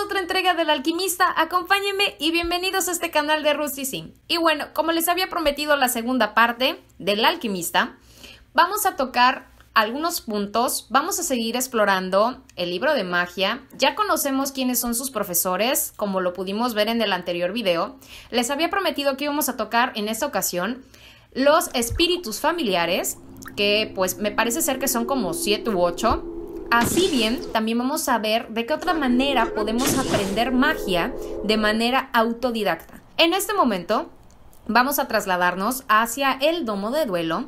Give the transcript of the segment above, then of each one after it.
otra entrega del alquimista, acompáñenme y bienvenidos a este canal de Rusty Sim. Y bueno, como les había prometido la segunda parte del alquimista, vamos a tocar algunos puntos, vamos a seguir explorando el libro de magia, ya conocemos quiénes son sus profesores, como lo pudimos ver en el anterior video, les había prometido que íbamos a tocar en esta ocasión los espíritus familiares, que pues me parece ser que son como 7 u 8, Así bien, también vamos a ver de qué otra manera podemos aprender magia de manera autodidacta. En este momento vamos a trasladarnos hacia el domo de duelo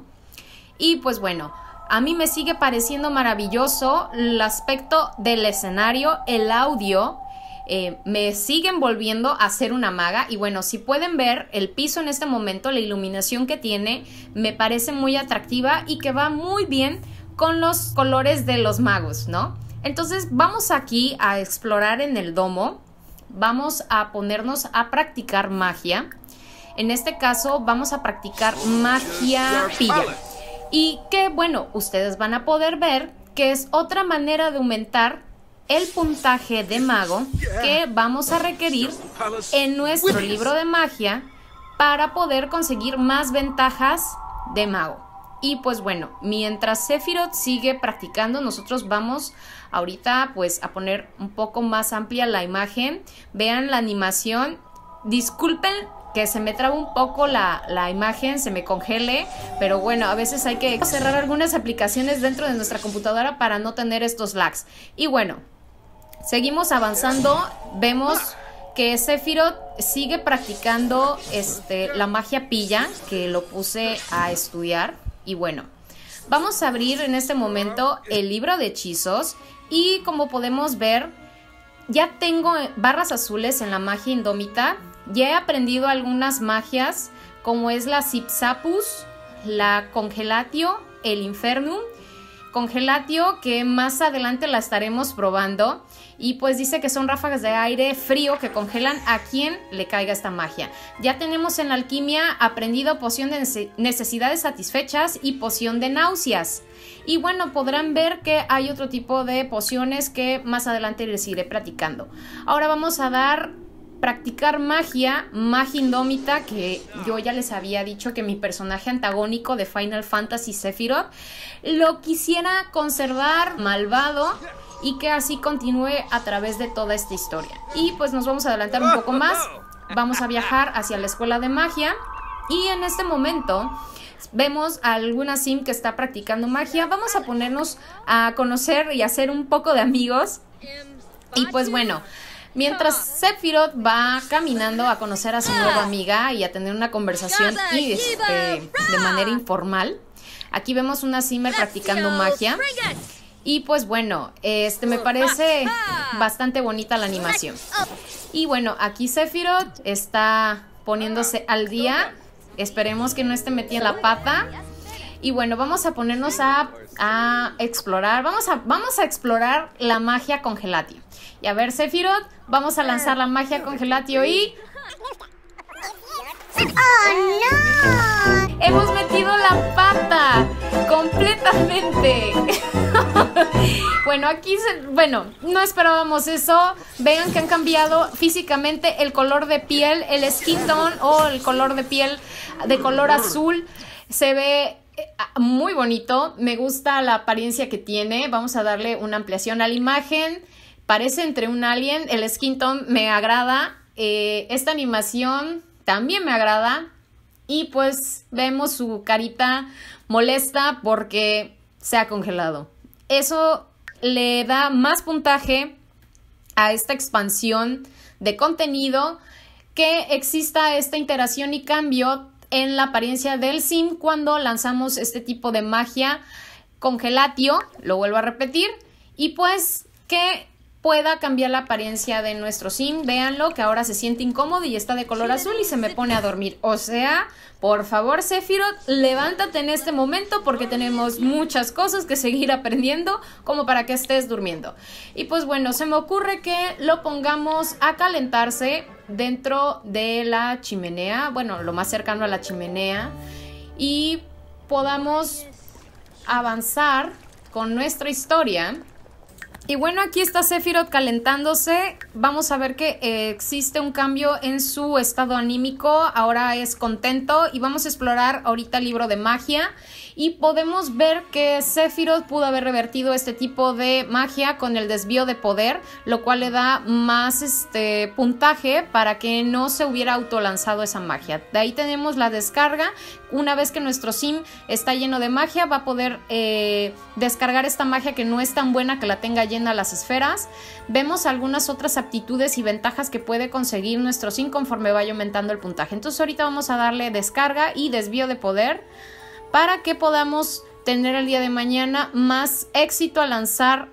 y pues bueno, a mí me sigue pareciendo maravilloso el aspecto del escenario, el audio. Eh, me siguen volviendo a ser una maga y bueno, si pueden ver el piso en este momento, la iluminación que tiene me parece muy atractiva y que va muy bien con los colores de los magos, ¿no? Entonces vamos aquí a explorar en el domo, vamos a ponernos a practicar magia. En este caso vamos a practicar magia pilla. Y que bueno, ustedes van a poder ver que es otra manera de aumentar el puntaje de mago que vamos a requerir en nuestro libro de magia para poder conseguir más ventajas de mago. Y pues bueno, mientras Sephiroth sigue practicando, nosotros vamos ahorita pues a poner un poco más amplia la imagen. Vean la animación. Disculpen que se me traba un poco la, imagen, se me congele, pero bueno, a veces hay que cerrar algunas aplicaciones dentro de nuestra computadora para no tener estos lags. Y bueno, seguimos avanzando, vemos que Sephiroth sigue practicando este, la magia pilla, que lo puse a estudiar y bueno, vamos a abrir en este momento el libro de hechizos y como podemos ver, ya tengo barras azules en la magia indómita. Ya he aprendido algunas magias como es la Sipsapus, la Congelatio, el Infernum congelatio que más adelante la estaremos probando. Y pues dice que son ráfagas de aire frío que congelan a quien le caiga esta magia. Ya tenemos en la alquimia aprendido poción de necesidades satisfechas y poción de náuseas. Y bueno, podrán ver que hay otro tipo de pociones que más adelante les iré platicando. Ahora vamos a dar practicar magia, magia indómita, que yo ya les había dicho que mi personaje antagónico de Final Fantasy Sephiroth lo quisiera conservar malvado y que así continúe a través de toda esta historia. Y pues nos vamos a adelantar un poco más, vamos a viajar hacia la escuela de magia y en este momento vemos a alguna sim que está practicando magia, vamos a ponernos a conocer y a un poco de amigos. Y pues bueno, Mientras Sephiroth va caminando a conocer a su nueva amiga y a tener una conversación y, este, de manera informal. Aquí vemos una Simmer practicando magia. Y pues bueno, este me parece bastante bonita la animación. Y bueno, aquí Sephiroth está poniéndose al día. Esperemos que no esté metiendo la pata. Y bueno, vamos a ponernos a, explorar. Vamos a, vamos a explorar la magia con y a ver, Sephiroth, vamos a lanzar la magia ah. con Gelatio y... ¡Oh, no! Hemos metido la pata completamente. bueno, aquí bueno, no esperábamos eso. Vean que han cambiado físicamente el color de piel, el skin tone o el color de piel de color azul. Se ve eh, muy bonito, me gusta la apariencia que tiene. Vamos a darle una ampliación a la imagen parece entre un alien, el skin tone me agrada, eh, esta animación también me agrada y pues vemos su carita molesta porque se ha congelado. Eso le da más puntaje a esta expansión de contenido que exista esta interacción y cambio en la apariencia del sim cuando lanzamos este tipo de magia congelatio, lo vuelvo a repetir, y pues que pueda cambiar la apariencia de nuestro sim. Véanlo, que ahora se siente incómodo y está de color azul y se me pone a dormir. O sea, por favor, Sephiroth, levántate en este momento porque tenemos muchas cosas que seguir aprendiendo como para que estés durmiendo. Y pues bueno, se me ocurre que lo pongamos a calentarse dentro de la chimenea, bueno, lo más cercano a la chimenea y podamos avanzar con nuestra historia y bueno, aquí está Sephiroth calentándose. Vamos a ver que eh, existe un cambio en su estado anímico. Ahora es contento y vamos a explorar ahorita el libro de magia y podemos ver que Sephiroth pudo haber revertido este tipo de magia con el desvío de poder, lo cual le da más este puntaje para que no se hubiera autolanzado esa magia. De ahí tenemos la descarga. Una vez que nuestro sim está lleno de magia, va a poder eh, descargar esta magia que no es tan buena que la tenga llena las esferas. Vemos algunas otras aptitudes y ventajas que puede conseguir nuestro sim conforme vaya aumentando el puntaje. Entonces ahorita vamos a darle descarga y desvío de poder para que podamos tener el día de mañana más éxito a lanzar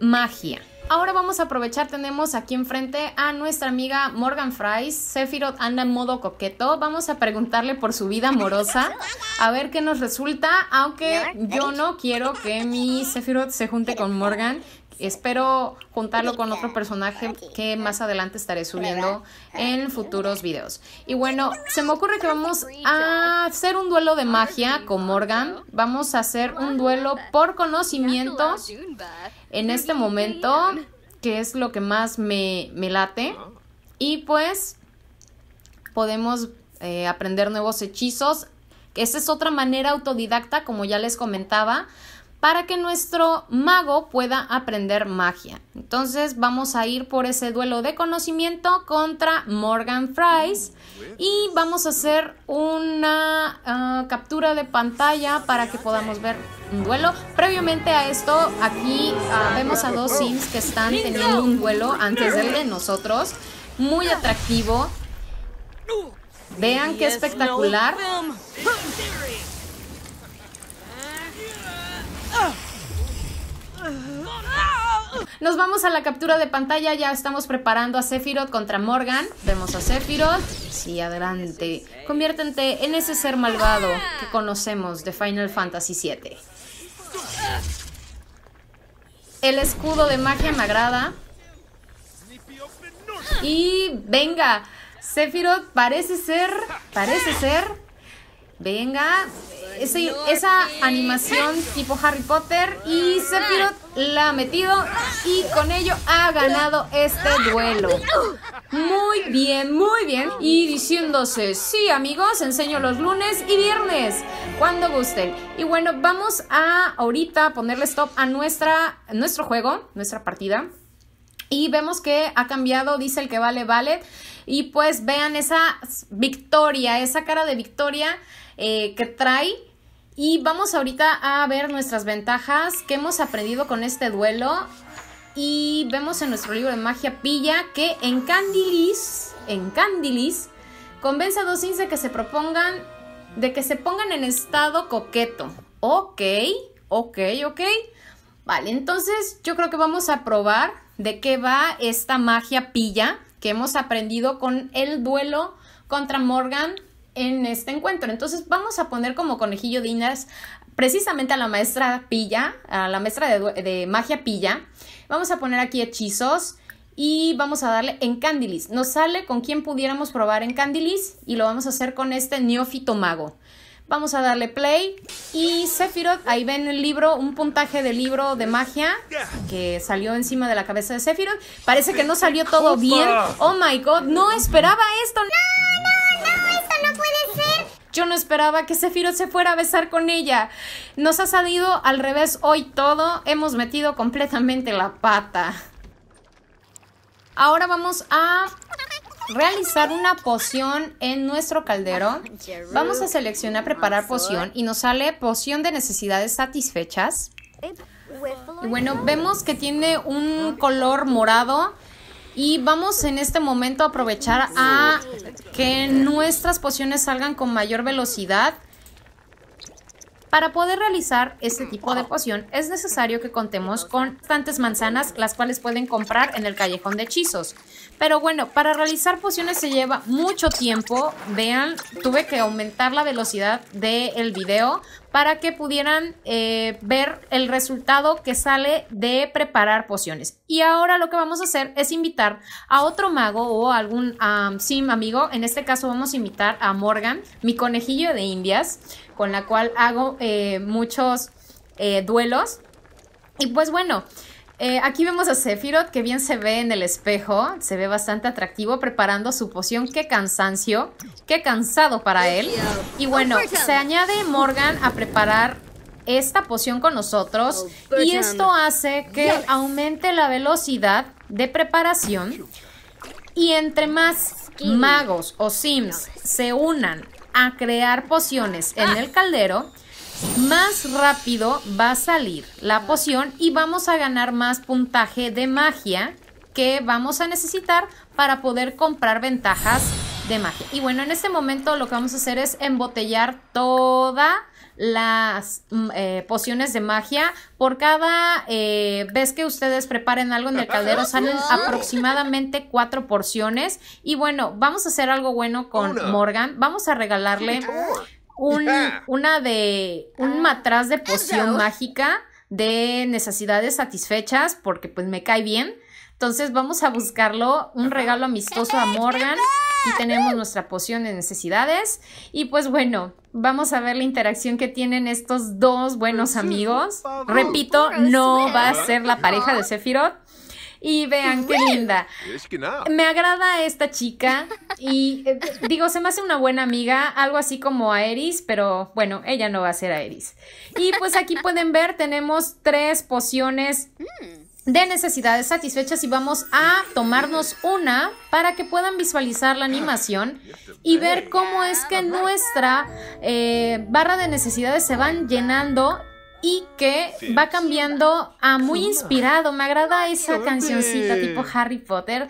magia. Ahora vamos a aprovechar, tenemos aquí enfrente a nuestra amiga Morgan Fries. Sephiroth anda en modo coqueto. Vamos a preguntarle por su vida amorosa, a ver qué nos resulta, aunque yo no quiero que mi Sephiroth se junte con Morgan. Espero juntarlo con otro personaje que más adelante estaré subiendo ah, en futuros videos. Y bueno, se me ocurre que vamos a hacer un duelo de magia con Morgan. Vamos a hacer un duelo por conocimiento en este momento, que es lo que más me, late. Y pues podemos eh, aprender nuevos hechizos. Esa es otra manera autodidacta, como ya les comentaba para que nuestro mago pueda aprender magia. Entonces vamos a ir por ese duelo de conocimiento contra Morgan Fries y vamos a hacer una ah, captura de pantalla para que podamos ver un duelo. Previamente a esto, aquí ah, vemos a dos sims que están teniendo un duelo antes de nosotros. Muy atractivo. Vean qué espectacular. Nos vamos a la captura de pantalla. Ya estamos preparando a Sephiroth contra Morgan. Vemos a Sephiroth. Sí, adelante. Conviértete en ese ser malvado que conocemos de Final Fantasy VII. El escudo de magia me agrada. Y venga, Sephiroth parece ser, parece ser. Venga, esa animación tipo Harry Potter y Sephiroth la ha metido y con ello ha ganado este duelo. Muy bien, muy bien. Y diciéndose, sí amigos, enseño los lunes y viernes, cuando gusten. Y bueno, vamos a ahorita ponerle stop a nuestra, nuestro juego, nuestra partida. Y vemos que ha cambiado, dice el que vale, vale. Y pues vean esa victoria, esa cara de victoria eh, que trae. Y vamos ahorita a ver nuestras ventajas que hemos aprendido con este duelo. Y vemos en nuestro libro de magia pilla que en Candilis, en Candilis, convence a dos de que se propongan, de que se pongan en estado coqueto. Ok, ok, ok. Vale, entonces yo creo que vamos a probar de qué va esta magia pilla que hemos aprendido con el duelo contra Morgan en este encuentro. Entonces vamos a poner como conejillo de indias precisamente a la maestra Pilla, a la maestra de, magia Pilla. Vamos a poner aquí hechizos y vamos a darle en Candilis. Nos sale con quien pudiéramos probar en Candilis y lo vamos a hacer con este neofito mago. Vamos a darle play y Sephiroth, ahí ven el libro, un puntaje del libro de magia que salió encima de la cabeza de Sephiroth. Parece que no salió todo bien. Oh my god, no esperaba esto. ¡No, no! Yo no esperaba que Sephiroth se fuera a besar con ella. Nos ha salido al revés hoy todo. Hemos metido completamente la pata. Ahora vamos a realizar una poción en nuestro caldero. Vamos a seleccionar preparar poción y nos sale poción de necesidades satisfechas. Y bueno, vemos que tiene un color morado. Y vamos en este momento a aprovechar a que nuestras pociones salgan con mayor velocidad. Para poder realizar este tipo de poción es necesario que contemos con bastantes manzanas, las cuales pueden comprar en el callejón de hechizos. Pero bueno, para realizar pociones se lleva mucho tiempo. Vean, tuve que aumentar la velocidad del video para que pudieran eh, ver el resultado que sale de preparar pociones. Y ahora lo que vamos a hacer es invitar a otro mago o algún sim amigo. En este caso vamos a invitar a Morgan, mi conejillo de indias, con la cual hago eh, muchos eh, duelos. Y pues bueno, eh, aquí vemos a Sephiroth que bien se ve en el espejo, se ve bastante atractivo preparando su poción. ¡Qué cansancio! ¡Qué cansado para él! Y bueno, oh, se añade Morgan a preparar esta poción con nosotros oh, y esto hace que aumente la velocidad de preparación y entre más mm. magos o sims se unan a crear pociones en el ah. caldero, más rápido va a salir la poción y vamos a ganar más puntaje de magia que vamos a necesitar para poder comprar ventajas de magia. Y bueno, en este momento lo que vamos a hacer es embotellar todas las mm, eh, pociones de magia. Por cada eh, vez que ustedes preparen algo en el caldero salen aproximadamente cuatro porciones. Y bueno, vamos a hacer algo bueno con Morgan. Vamos a regalarle un, una de un ah, matraz de poción mágica de necesidades satisfechas porque pues me cae bien. Entonces vamos a buscarlo, un regalo amistoso a Morgan. y tenemos nuestra poción de necesidades. Y pues bueno, vamos a ver la interacción que tienen estos dos buenos pues amigos. Repito, no va a ser la pareja de Sefirot. Y vean, qué linda. Me agrada esta chica y eh, digo, se me hace una buena amiga, algo así como a Eris, pero bueno, ella no va a ser a Eris. Y pues aquí pueden ver, tenemos tres pociones de necesidades satisfechas y vamos a tomarnos una para que puedan visualizar la animación y ver cómo es que nuestra eh, barra de necesidades se van llenando y que va cambiando a muy inspirado. Me agrada esa cancioncita tipo Harry Potter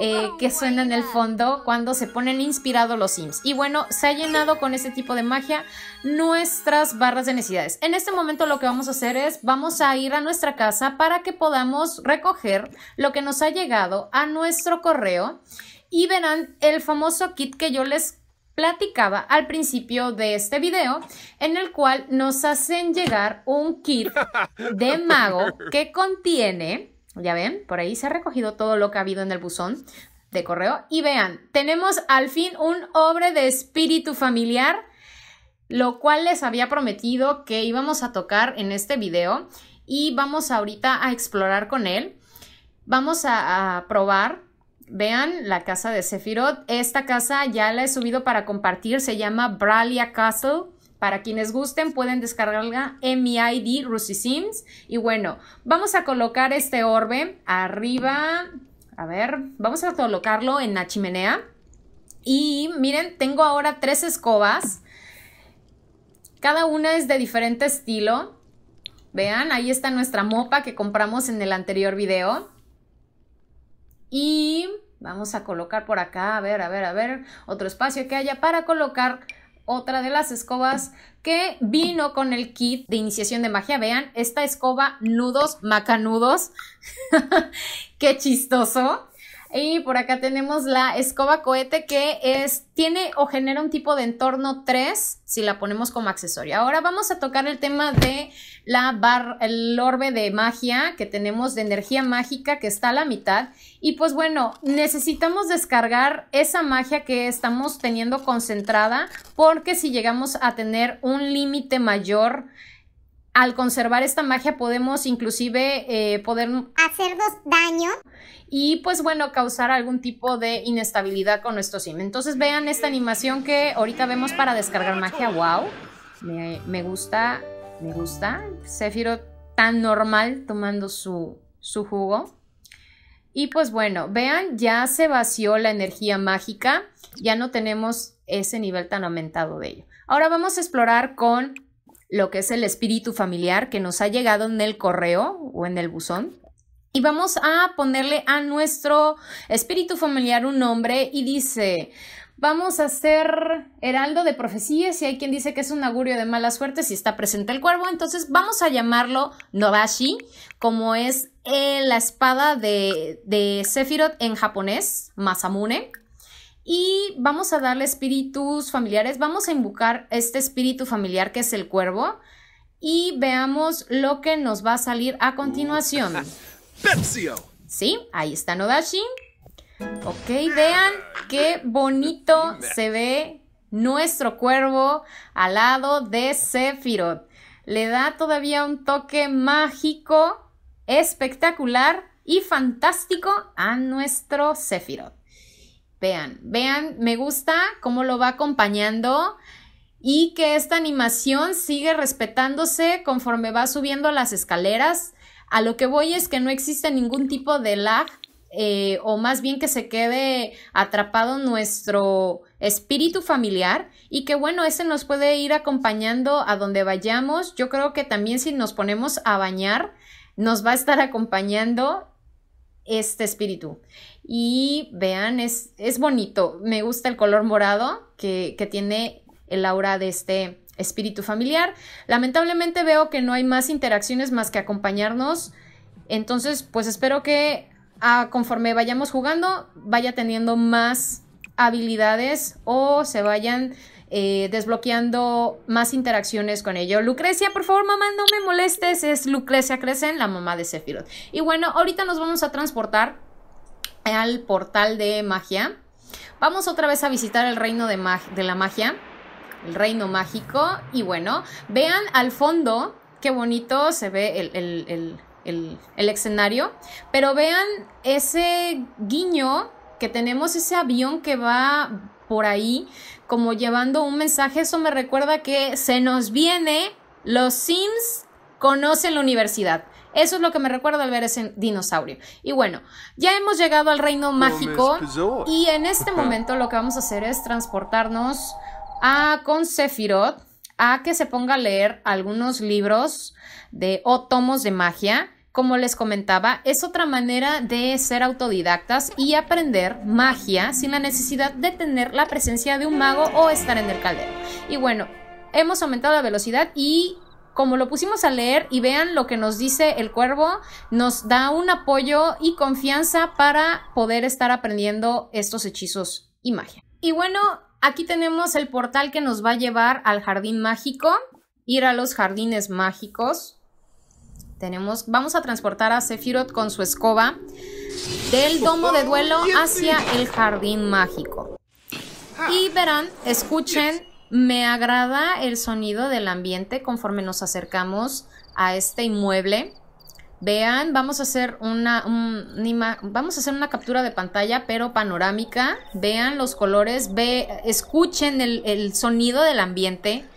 eh, que suena en el fondo cuando se ponen inspirados los Sims. Y bueno, se ha llenado con este tipo de magia nuestras barras de necesidades. En este momento lo que vamos a hacer es vamos a ir a nuestra casa para que podamos recoger lo que nos ha llegado a nuestro correo y verán el famoso kit que yo les platicaba al principio de este video, en el cual nos hacen llegar un kit de mago que contiene, ya ven, por ahí se ha recogido todo lo que ha habido en el buzón de correo. Y vean, tenemos al fin un obre de espíritu familiar, lo cual les había prometido que íbamos a tocar en este video y vamos ahorita a explorar con él. Vamos a, a probar Vean la casa de Sephiroth. Esta casa ya la he subido para compartir. Se llama Bralia Castle. Para quienes gusten pueden descargarla en mi ID Rusy Sims. Y bueno, vamos a colocar este orbe arriba. A ver, vamos a colocarlo en la chimenea. Y miren, tengo ahora tres escobas. Cada una es de diferente estilo. Vean, ahí está nuestra mopa que compramos en el anterior video. Y vamos a colocar por acá, a ver, a ver, a ver, otro espacio que haya para colocar otra de las escobas que vino con el kit de iniciación de magia. Vean, esta escoba nudos macanudos. Qué chistoso. Y por acá tenemos la escoba cohete que es, tiene o genera un tipo de entorno 3 si la ponemos como accesorio. Ahora vamos a tocar el tema de la bar, el orbe de magia que tenemos de energía mágica que está a la mitad. Y pues bueno, necesitamos descargar esa magia que estamos teniendo concentrada porque si llegamos a tener un límite mayor al conservar esta magia podemos inclusive eh, poder hacernos daño y pues bueno causar algún tipo de inestabilidad con nuestro sim. Entonces vean esta animación que ahorita vemos para descargar magia. Wow, me, gusta, me gusta. Sefiro tan normal tomando su, su jugo. Y pues bueno, vean, ya se vació la energía mágica, ya no tenemos ese nivel tan aumentado de ello. Ahora vamos a explorar con lo que es el espíritu familiar que nos ha llegado en el correo o en el buzón. Y vamos a ponerle a nuestro espíritu familiar un nombre y dice, vamos a hacer heraldo de profecías y hay quien dice que es un augurio de mala suerte si está presente el cuervo, entonces vamos a llamarlo Nobashi, como es eh, la espada de, sefirot en japonés, Masamune y vamos a darle espíritus familiares, vamos a invocar este espíritu familiar que es el cuervo y veamos lo que nos va a salir a continuación. Uh. Sí, ahí está Nodashi. Ok, vean qué bonito se ve nuestro cuervo al lado de Sephiroth. Le da todavía un toque mágico, espectacular y fantástico a nuestro Sephiroth. Vean, vean, me gusta cómo lo va acompañando y que esta animación sigue respetándose conforme va subiendo las escaleras. A lo que voy es que no existe ningún tipo de lag eh, o más bien que se quede atrapado nuestro espíritu familiar y que bueno, ese nos puede ir acompañando a donde vayamos. Yo creo que también si nos ponemos a bañar, nos va a estar acompañando este espíritu. Y vean, es, es bonito. Me gusta el color morado que, tiene el aura de este espíritu familiar. Lamentablemente veo que no hay más interacciones más que acompañarnos. Entonces, pues espero que ah, conforme vayamos jugando, vaya teniendo más habilidades o se vayan eh, desbloqueando más interacciones con ello. Lucrecia, por favor, mamá, no me molestes. Es Lucrecia Crescen, la mamá de Sephiroth. Y bueno, ahorita nos vamos a transportar al portal de magia. Vamos otra vez a visitar el reino de, la magia, el reino mágico. Y bueno, vean al fondo qué bonito se ve el, escenario. Pero vean ese guiño que tenemos, ese avión que va por ahí como llevando un mensaje, eso me recuerda que se nos viene los Sims conocen la universidad. Eso es lo que me recuerda al ver ese dinosaurio. Y bueno, ya hemos llegado al reino mágico y en este momento lo que vamos a hacer es transportarnos a con Sephiroth a que se ponga a leer algunos libros de o tomos de magia como les comentaba, es otra manera de ser autodidactas y aprender magia sin la necesidad de tener la presencia de un mago o estar en el caldero. Y bueno, hemos aumentado la velocidad y como lo pusimos a leer y vean lo que nos dice el cuervo, nos da un apoyo y confianza para poder estar aprendiendo estos hechizos y magia. Y bueno, aquí tenemos el portal que nos va a llevar al jardín mágico, ir a los jardines mágicos, tenemos, vamos a transportar a Sephiroth con su escoba del domo de duelo oh, hacia el jardín mágico. Ah. Y verán, escuchen, me agrada el sonido del ambiente conforme nos acercamos a este inmueble. Vean, vamos a hacer una, vamos a hacer una captura de pantalla, pero panorámica. Vean los colores, ve, escuchen el sonido del ambiente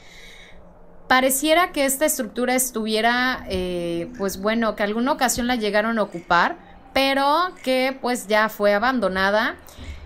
pareciera que esta estructura estuviera, eh, pues bueno, que alguna ocasión la llegaron a ocupar, pero que pues ya fue abandonada.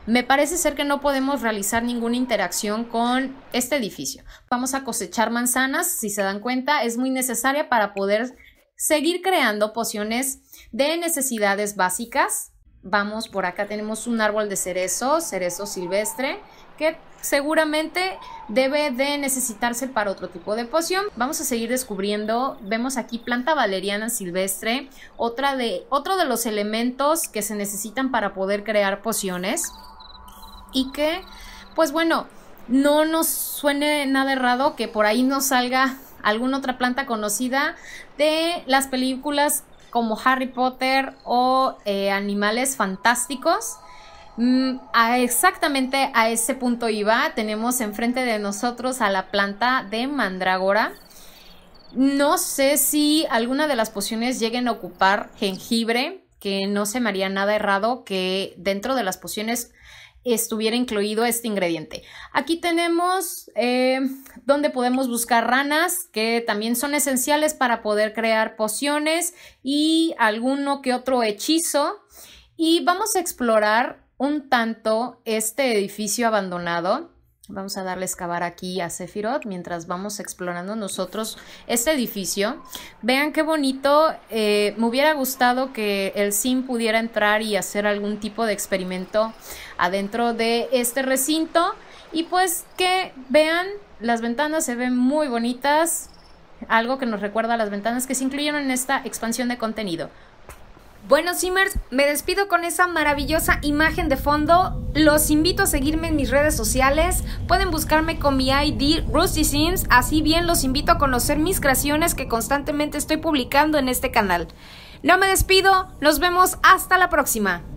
Me parece ser que no podemos realizar ninguna interacción con este edificio. Vamos a cosechar manzanas, si se dan cuenta, es muy necesaria para poder seguir creando pociones de necesidades básicas Vamos, por acá tenemos un árbol de cerezo, cerezo silvestre, que seguramente debe de necesitarse para otro tipo de poción. Vamos a seguir descubriendo, vemos aquí planta valeriana silvestre, otra de, otro de los elementos que se necesitan para poder crear pociones y que, pues bueno, no nos suene nada errado que por ahí nos salga alguna otra planta conocida de las películas como Harry Potter o eh, Animales Fantásticos. Mm, a exactamente a ese punto iba. Tenemos enfrente de nosotros a la planta de mandrágora. No sé si alguna de las pociones lleguen a ocupar jengibre, que no se me haría nada errado que dentro de las pociones estuviera incluido este ingrediente. Aquí tenemos eh, donde podemos buscar ranas que también son esenciales para poder crear pociones y alguno que otro hechizo. Y vamos a explorar un tanto este edificio abandonado Vamos a darle excavar aquí a Sephiroth mientras vamos explorando nosotros este edificio. Vean qué bonito. Eh, me hubiera gustado que el sim pudiera entrar y hacer algún tipo de experimento adentro de este recinto. Y pues que vean, las ventanas se ven muy bonitas. Algo que nos recuerda a las ventanas que se incluyeron en esta expansión de contenido. Bueno, Simmers, me despido con esa maravillosa imagen de fondo. Los invito a seguirme en mis redes sociales. Pueden buscarme con mi ID Rusty Sims. Así bien, los invito a conocer mis creaciones que constantemente estoy publicando en este canal. No me despido, nos vemos hasta la próxima.